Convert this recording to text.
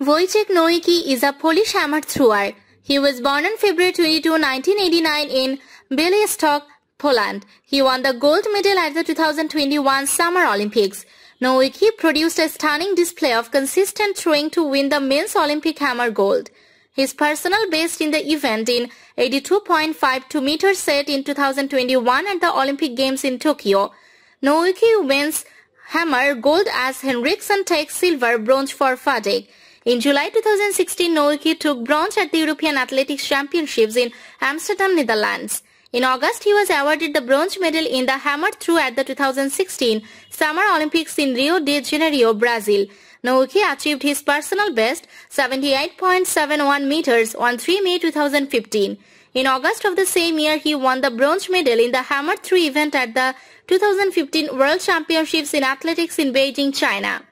Wojciech Nowicki is a Polish hammer thrower. He was born on February 22, 1989 in Białystok, Poland. He won the gold medal at the 2021 Summer Olympics. Nowicki produced a stunning display of consistent throwing to win the men's Olympic hammer gold. His personal best in the event in 82.52 meter set in 2021 at the Olympic Games in Tokyo. Nowicki wins hammer gold as Henriksen takes silver bronze for Fadek. In July 2016, Noiki took bronze at the European Athletics Championships in Amsterdam, Netherlands. In August, he was awarded the bronze medal in the hammer throw at the 2016 Summer Olympics in Rio de Janeiro, Brazil. Naoki achieved his personal best 78.71 meters on 3 May 2015. In August of the same year, he won the bronze medal in the hammer throw event at the 2015 World Championships in Athletics in Beijing, China.